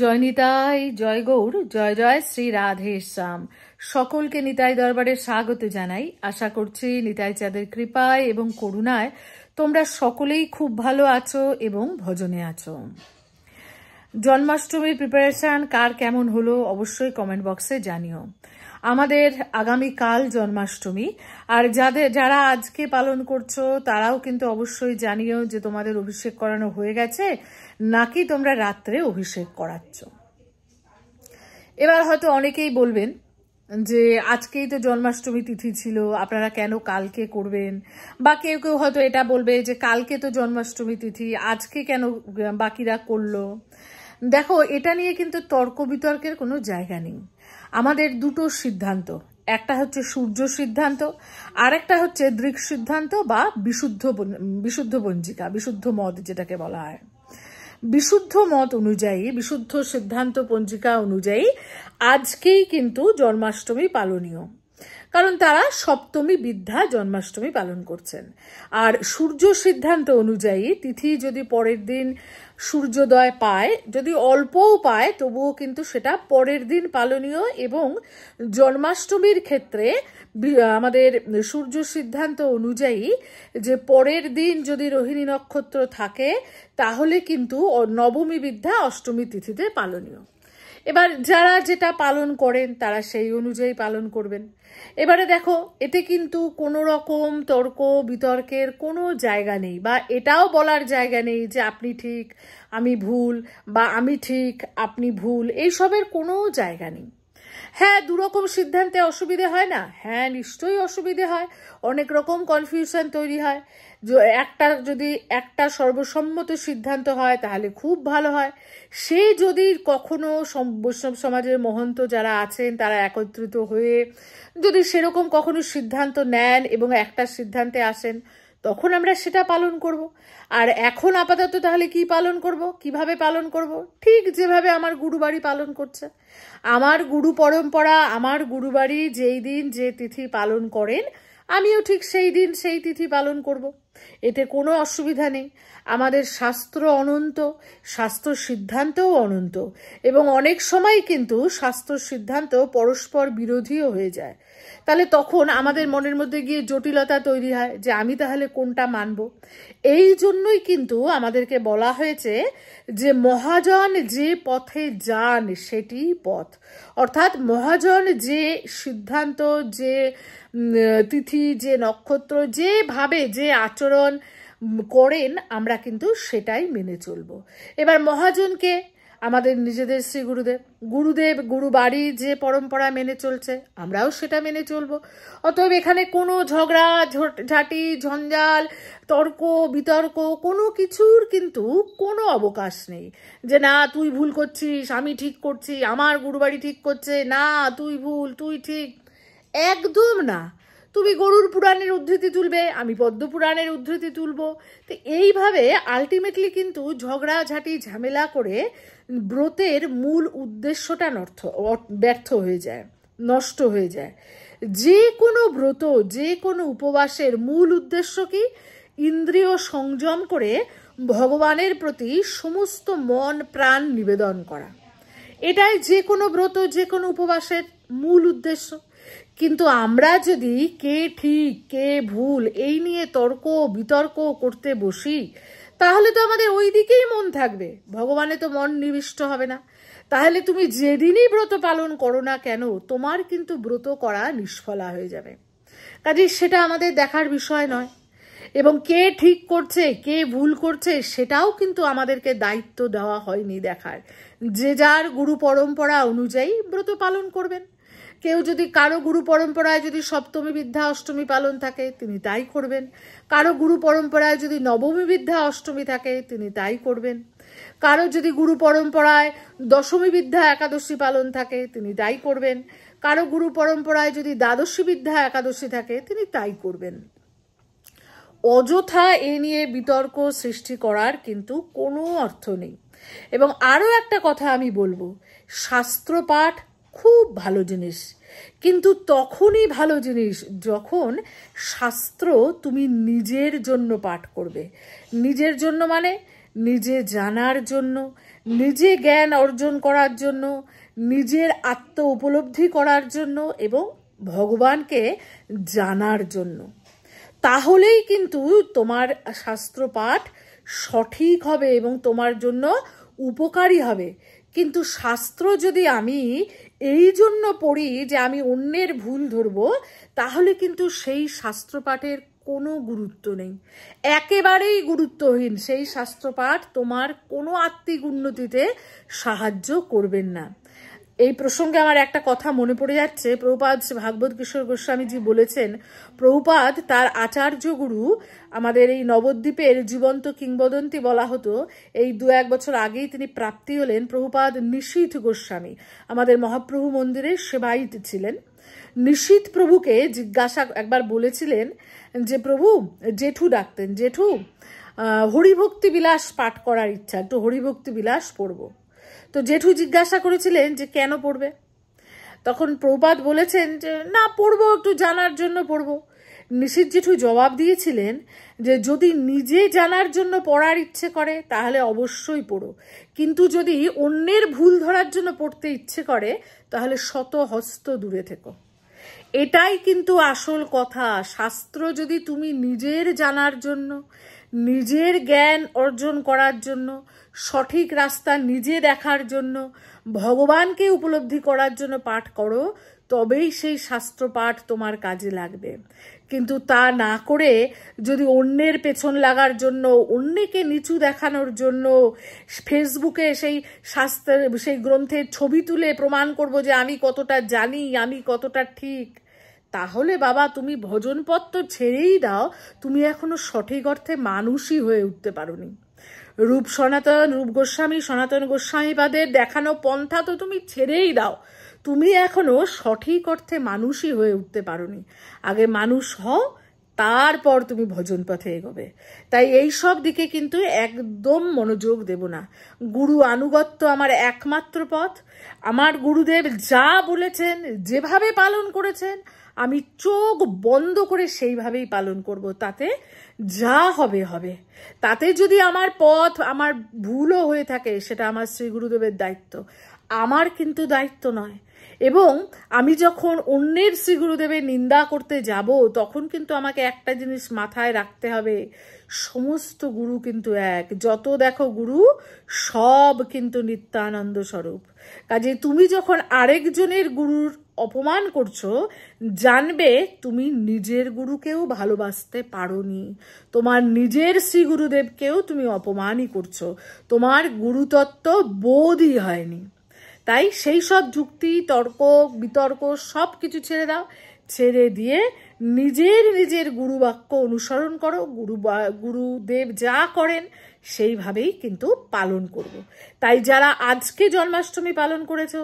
জয় নিতাই জয় গৌর জয় জয় শ্রী রাধেশ্যাম সকলকে নিতাই দরবারে স্বাগত জানাই আশা করছি নিতাই চাঁদের কৃপায় এবং করুণায় তোমরা সকলেই খুব ভালো আছো এবং ভজনে আছো জন্মাষ্টমীর প্রিপারেশান কার কেমন হলো অবশ্যই কমেন্ট বক্সে জানিও আমাদের আগামীকাল জন্মাষ্টমী আর যাদের যারা আজকে পালন করছো তারাও কিন্তু অবশ্যই জানিও যে তোমাদের অভিষেক করানো হয়ে গেছে নাকি তোমরা রাত্রে অভিষেক করাচ্ছ এবার হয়তো অনেকেই বলবেন যে আজকেই তো জন্মাষ্টমী তিথি ছিল আপনারা কেন কালকে করবেন বা কেউ কেউ হয়তো এটা বলবে যে কালকে তো জন্মাষ্টমী তিথি আজকে কেন বাকিরা করলো দেখো এটা নিয়ে কিন্তু তর্ক বিতর্কের কোনো জায়গা নেই আমাদের দুটো সিদ্ধান্ত একটা হচ্ছে সূর্য সিদ্ধান্ত আর একটা হচ্ছে দৃক সিদ্ধান্ত বা বিশুদ্ধ বিশুদ্ধ পঞ্জিকা বিশুদ্ধ মত যেটাকে বলা হয় বিশুদ্ধ মত অনুযায়ী বিশুদ্ধ সিদ্ধান্ত পঞ্জিকা অনুযায়ী আজকেই কিন্তু জন্মাষ্টমী পালনীয় কারণ তারা সপ্তমী বিদ্যা জন্মাষ্টমী পালন করছেন আর সূর্য সিদ্ধান্ত অনুযায়ী তিথি যদি পরের দিন সূর্যোদয় পায় যদি অল্পও পায় তবুও কিন্তু সেটা পরের দিন পালনীয় এবং জন্মাষ্টমীর ক্ষেত্রে আমাদের সূর্য সিদ্ধান্ত অনুযায়ী যে পরের দিন যদি রোহিণী নক্ষত্র থাকে তাহলে কিন্তু নবমী বিদ্যা অষ্টমী তিথিতে পালনীয় এবার যারা যেটা পালন করেন তারা সেই অনুযায়ী পালন করবেন এবারে দেখো এতে কিন্তু কোনো রকম তর্ক বিতর্কের কোনো জায়গা নেই বা এটাও বলার জায়গা নেই যে আপনি ঠিক আমি ভুল বা আমি ঠিক আপনি ভুল এইসবের কোনো জায়গা নেই হ্যাঁ দুরকম সিদ্ধান্তে অসুবিধে হয় না হ্যাঁ নিশ্চয়ই অসুবিধে হয় অনেক রকম কনফিউশন তৈরি হয় একটা যদি একটা সর্বসম্মত সিদ্ধান্ত হয় তাহলে খুব ভালো হয় সে যদি কখনো বৈষ্ণব সমাজের মহন্ত যারা আছেন তারা একত্রিত হয়ে যদি সেরকম কখনো সিদ্ধান্ত নেন এবং একটা সিদ্ধান্তে আসেন তখন আমরা সেটা পালন করব। আর এখন আপাতত তাহলে কি পালন করব কিভাবে পালন করব। ঠিক যেভাবে আমার গুরুবাড়ি পালন করছে আমার গুরু পরম্পরা আমার গুরুবাড়ি যেই দিন যে তিথি পালন করেন আমিও ঠিক সেই দিন সেই তিথি পালন করবো এতে কোনো অসুবিধা নেই আমাদের শাস্ত্র অনন্ত স্বাস্থ্য সিদ্ধান্তও অনন্ত এবং অনেক সময় কিন্তু স্বাস্থ্য সিদ্ধান্ত পরস্পর বিরোধীও হয়ে যায় তাহলে তখন আমাদের মনের মধ্যে গিয়ে জটিলতা তৈরি হয় যে আমি তাহলে কোনটা মানব এই জন্যই কিন্তু আমাদেরকে বলা হয়েছে যে মহাজন যে পথে যান সেটি পথ অর্থাৎ মহাজন যে সিদ্ধান্ত যে তিথি যে নক্ষত্র যেভাবে যে আচরণ আচরণ করেন আমরা কিন্তু সেটাই মেনে চলব এবার মহাজনকে আমাদের নিজেদের শ্রী গুরুদেব গুরুদেব গুরু বাড়ি যে পরম্পরা মেনে চলছে আমরাও সেটা মেনে চলব অতএব এখানে কোনো ঝগড়া ঝাঁটি ঝঞ্ঝাল তর্ক বিতর্ক কোনো কিছুর কিন্তু কোনো অবকাশ নেই যে না তুই ভুল করছিস আমি ঠিক করছি আমার গুরু বাড়ি ঠিক করছে না তুই ভুল তুই ঠিক একদম না তুমি গরুর পুরাণের উদ্ধৃতি তুলবে আমি পদ্ম পুরাণের উদ্ধৃতি তুলব তো এইভাবে আলটিমেটলি কিন্তু ঝাঁটি ঝামেলা করে ব্রতের মূল উদ্দেশ্যটা নর্থ ব্যর্থ হয়ে যায় নষ্ট হয়ে যায় যে কোনো ব্রত যে কোনো উপবাসের মূল উদ্দেশ্য কি ইন্দ্রিয় সংযম করে ভগবানের প্রতি সমস্ত মন প্রাণ নিবেদন করা এটাই যে কোনো ব্রত যে কোনো উপবাসের মূল উদ্দেশ্য কিন্তু আমরা যদি কে ঠিক কে ভুল এই নিয়ে তর্ক বিতর্ক করতে বসি তাহলে তো আমাদের ওই দিকেই মন থাকবে ভগবানে তো মন নিবিষ্ট হবে না তাহলে তুমি যেদিনই ব্রত পালন করো না কেন তোমার কিন্তু ব্রত করা নিষ্ফলা হয়ে যাবে কাজে সেটা আমাদের দেখার বিষয় নয় এবং কে ঠিক করছে কে ভুল করছে সেটাও কিন্তু আমাদেরকে দায়িত্ব দেওয়া হয়নি দেখার যে যার গুরু পরম্পরা অনুযায়ী ব্রত পালন করবেন কেউ যদি কারো গুরু পরম্পরায় যদি সপ্তমী বিদ্যা অষ্টমী পালন থাকে তিনি তাই করবেন কারো গুরু পরম্পরায় যদি নবমী বিদ্যা অষ্টমী থাকে তিনি তাই করবেন কারো যদি গুরু পরম্পরায় দশমী বিদ্যা একাদশী পালন থাকে তিনি তাই করবেন কারো গুরু পরম্পরায় যদি দ্বাদশী বিদ্যা একাদশী থাকে তিনি তাই করবেন অযথা এ নিয়ে বিতর্ক সৃষ্টি করার কিন্তু কোনো অর্থ নেই এবং আরও একটা কথা আমি বলবো শাস্ত্রপাঠ খুব ভালো জিনিস কিন্তু তখনই ভালো জিনিস যখন শাস্ত্র তুমি নিজের জন্য পাঠ করবে নিজের জন্য মানে নিজে জানার জন্য নিজে জ্ঞান অর্জন করার জন্য নিজের আত্ম উপলব্ধি করার জন্য এবং ভগবানকে জানার জন্য তাহলেই কিন্তু তোমার শাস্ত্র পাঠ সঠিক হবে এবং তোমার জন্য উপকারী হবে কিন্তু শাস্ত্র যদি আমি এই জন্য পড়ি যে আমি অন্যের ভুল ধরব তাহলে কিন্তু সেই শাস্ত্রপাঠের কোনো গুরুত্ব নেই একেবারেই গুরুত্বহীন সেই শাস্ত্রপাঠ তোমার কোনো আত্মিক উন্নতিতে সাহায্য করবেন না এই প্রসঙ্গে আমার একটা কথা মনে পড়ে যাচ্ছে প্রভুপাদ ভাগবত কিশোর গোস্বামীজি বলেছেন প্রভুপাদ তার আচার্য গুরু আমাদের এই নবদ্বীপের জীবন্ত কিংবদন্তি বলা হতো এই দু এক বছর আগেই তিনি প্রাপ্তি হলেন প্রভুপাদ নিশীত গোস্বামী আমাদের মহাপ্রভু মন্দিরে সেবায়িত ছিলেন নিশীত প্রভুকে জিজ্ঞাসা একবার বলেছিলেন যে প্রভু জেঠু ডাকতেন জেঠু হরিভক্তি বিলাস পাঠ করার ইচ্ছা একটু হরিভক্তি বিলাস পড়বো তো জেঠু জিজ্ঞাসা করেছিলেন যে কেন পড়বে তখন প্রবাদ বলেছেন যে না পড়ব একটু জানার জন্য পড়ব নিশিত জেঠু জবাব দিয়েছিলেন যে যদি নিজে জানার জন্য পড়ার ইচ্ছে করে তাহলে অবশ্যই পড়ো কিন্তু যদি অন্যের ভুল ধরার জন্য পড়তে ইচ্ছে করে তাহলে শত হস্ত দূরে থেকো এটাই কিন্তু আসল কথা শাস্ত্র যদি তুমি নিজের জানার জন্য নিজের জ্ঞান অর্জন করার জন্য সঠিক রাস্তা নিজে দেখার জন্য ভগবানকে উপলব্ধি করার জন্য পাঠ করো তবেই সেই শাস্ত্র পাঠ তোমার কাজে লাগবে কিন্তু তা না করে যদি অন্যের পেছন লাগার জন্য অন্যকে নিচু দেখানোর জন্য ফেসবুকে সেই শাস্ত্রের সেই গ্রন্থের ছবি তুলে প্রমাণ করব যে আমি কতটা জানি আমি কতটা ঠিক তাহলে বাবা তুমি ভোজনপত্র ছেড়েই দাও তুমি এখনো সঠিক অর্থে মানুষই হয়ে উঠতে পারোনি রূপ সনাতন রূপ গোস্বামী সনাতন গোস্বামীপাদের দেখানো পন্থা তো তুমি ছেড়েই দাও তুমি এখনও সঠিক অর্থে মানুষই হয়ে উঠতে পারোনি আগে মানুষ হও তারপর তুমি ভজন পথে এগোবে তাই এই সব দিকে কিন্তু একদম মনোযোগ দেব না গুরু আনুগত্য আমার একমাত্র পথ আমার গুরুদেব যা বলেছেন যেভাবে পালন করেছেন আমি চোখ বন্ধ করে সেইভাবেই পালন করব তাতে যা হবে হবে তাতে যদি আমার পথ আমার ভুলও হয়ে থাকে সেটা আমার শ্রী গুরুদেবের দায়িত্ব আমার কিন্তু দায়িত্ব নয় এবং আমি যখন অন্যের শ্রী গুরুদেবের নিন্দা করতে যাব তখন কিন্তু আমাকে একটা জিনিস মাথায় রাখতে হবে সমস্ত গুরু কিন্তু এক যত দেখো গুরু সব কিন্তু নিত্যানন্দ স্বরূপ কাজে তুমি যখন আরেকজনের গুরুর অপমান করছো জানবে তুমি নিজের গুরুকেও ভালোবাসতে পারোনি তোমার নিজের শ্রী গুরুদেবকেও তুমি অপমানই করছো তোমার গুরুতত্ত্ব বোধই হয়নি তাই সেই সব যুক্তি তর্ক বিতর্ক সব কিছু ছেড়ে দাও ছেড়ে দিয়ে নিজের নিজের গুরুবাক্য অনুসরণ করো গুরু গুরুদেব যা করেন সেইভাবেই কিন্তু পালন করব। তাই যারা আজকে জন্মাষ্টমী পালন করেছো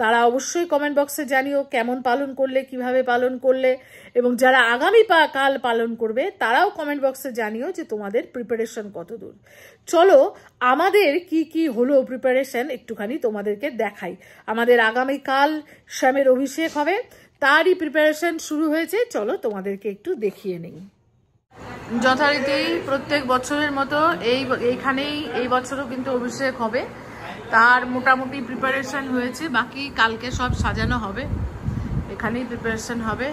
তারা অবশ্যই কমেন্ট বক্সে জানিও কেমন পালন করলে কিভাবে পালন করলে এবং যারা আগামী পা কাল পালন করবে তারাও কমেন্ট বক্সে জানিও যে তোমাদের প্রিপারেশন কত দূর চলো আমাদের কি কি হলো প্রিপারেশন একটুখানি তোমাদেরকে দেখাই আমাদের আগামী কাল শ্যামের অভিষেক হবে তারই প্রিপারেশন শুরু হয়েছে চলো তোমাদেরকে একটু দেখিয়ে নেই যথারীতি প্রত্যেক বছরের মতো এই এইখানেই এই বছরও কিন্তু অভিষেক হবে তার মোটামুটি প্রিপারেশন হয়েছে বাকি কালকে সব সাজানো হবে এখানেই প্রিপারেশন হবে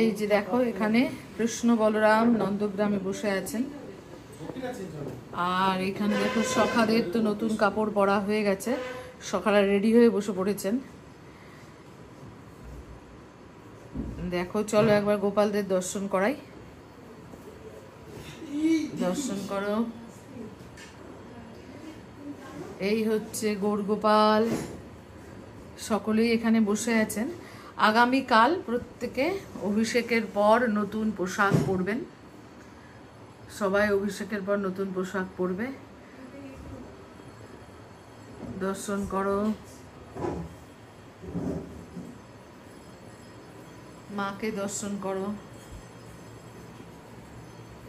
এই যে দেখো এখানে কৃষ্ণ বলরাম নন্দগ্রামে বসে আছেন আর এখানে দেখো সখাদের তো নতুন কাপড় পরা হয়ে গেছে সকালে রেডি হয়ে বসে পড়েছেন দেখো চলো একবার গোপালদের দর্শন করাই দর্শন করো এই হচ্ছে গৌরগোপাল সকলেই এখানে বসে আছেন আগামীকাল প্রত্যেকে অভিষেকের পর নতুন পোশাক পরবেন সবাই অভিষেকের পর নতুন পোশাক পরবে দর্শন করো মাকে দর্শন করো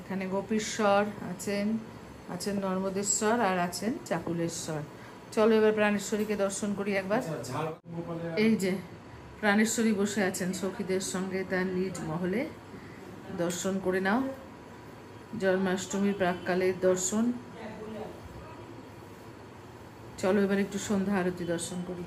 এখানে গোপীশ্বর আছেন আছেন নর্মদেশ্বর আর আছেন চাকুলেশ্বর চলো এবার প্রাণেশ্বরীকে দর্শন করি একবার আচ্ছা, এই যে প্রাণেশ্বরী বসে আছেন সখীদের সঙ্গে তার নিজ মহলে দর্শন করে নাও জন্মাষ্টমীর প্রাককালের দর্শন চলো এবার একটু সন্ধ্যা আরতি দর্শন করি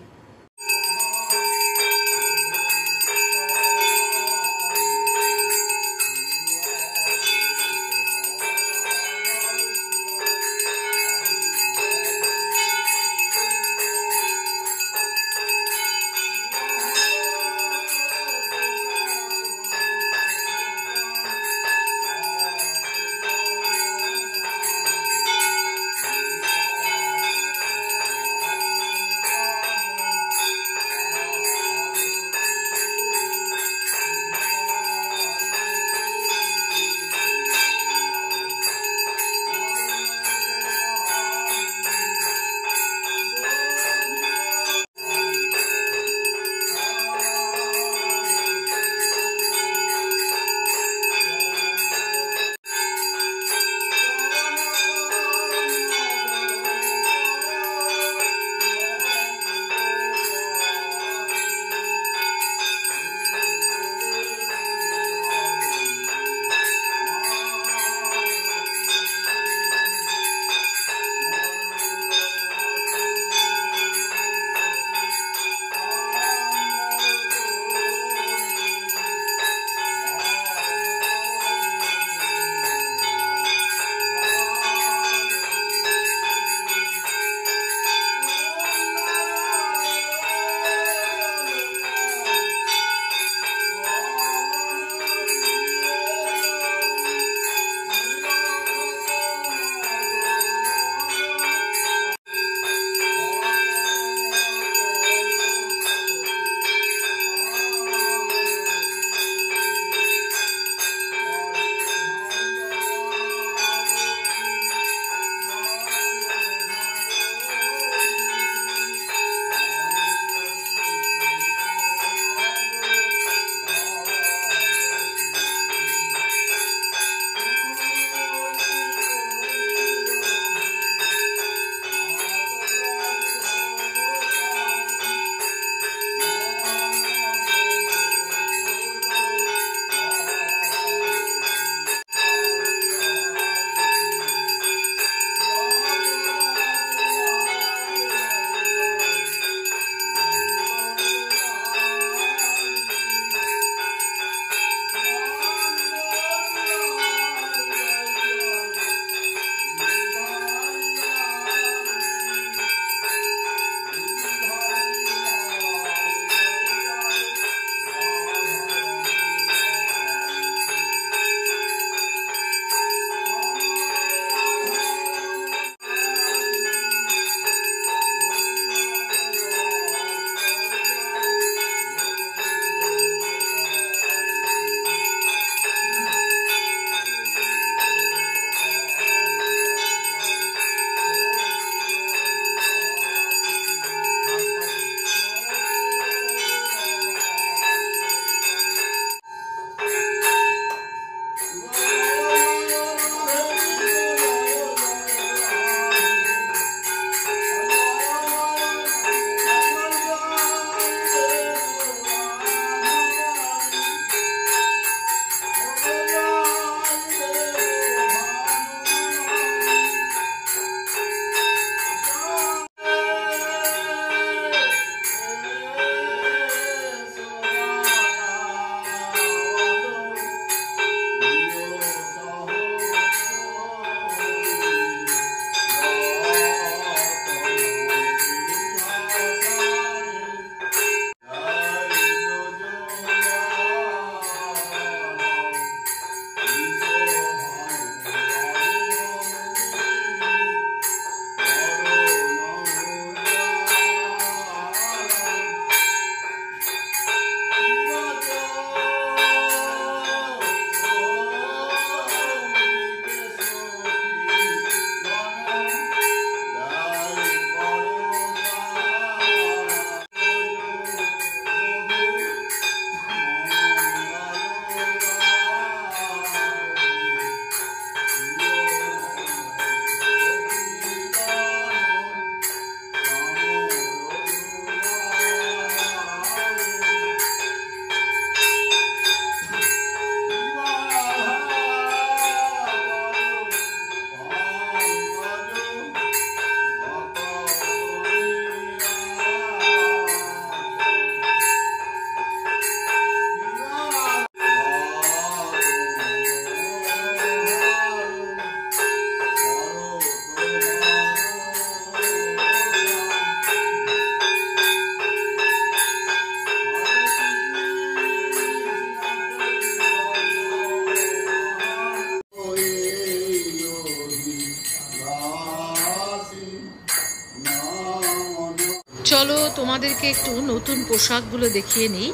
চলো তোমাদেরকে একটু নতুন পোশাকগুলো দেখিয়ে নিই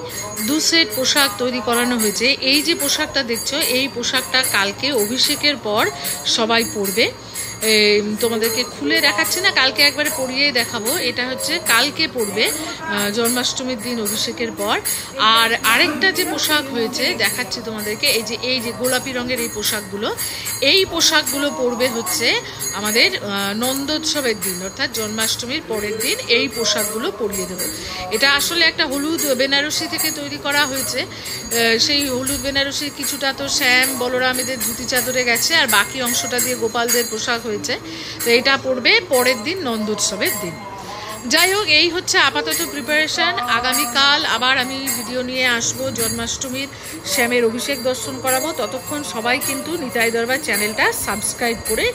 দু সেট পোশাক তৈরি করানো হয়েছে এই যে পোশাকটা দেখছো এই পোশাকটা কালকে অভিষেকের পর সবাই পরবে তোমাদেরকে খুলে দেখাচ্ছি না কালকে একবারে পরিয়েই দেখাবো এটা হচ্ছে কালকে পড়বে জন্মাষ্টমীর দিন অভিষেকের পর আর আরেকটা যে পোশাক হয়েছে দেখাচ্ছি তোমাদেরকে এই যে এই যে গোলাপি রঙের এই পোশাকগুলো এই পোশাকগুলো পরবে হচ্ছে আমাদের নন্দোৎসবের দিন অর্থাৎ জন্মাষ্টমীর পরের দিন এই পোশাকগুলো পরিয়ে দেবো এটা আসলে একটা হলুদ বেনারসি থেকে তৈরি করা হয়েছে সেই হলুদ বেনারসির কিছুটা তো শ্যাম বলরামেদের ধুতি চাদরে গেছে আর বাকি অংশটা দিয়ে গোপালদের পোশাক হয়েছে তো এটা পড়বে পরের দিন নন্দোৎসবের দিন যাই হোক এই হচ্ছে আপাতত প্রিপারেশান আগামীকাল আবার আমি ভিডিও নিয়ে আসবো জন্মাষ্টমীর শ্যামের অভিষেক দর্শন করাবো ততক্ষণ সবাই কিন্তু নিতাই দরবার চ্যানেলটা সাবস্ক্রাইব করে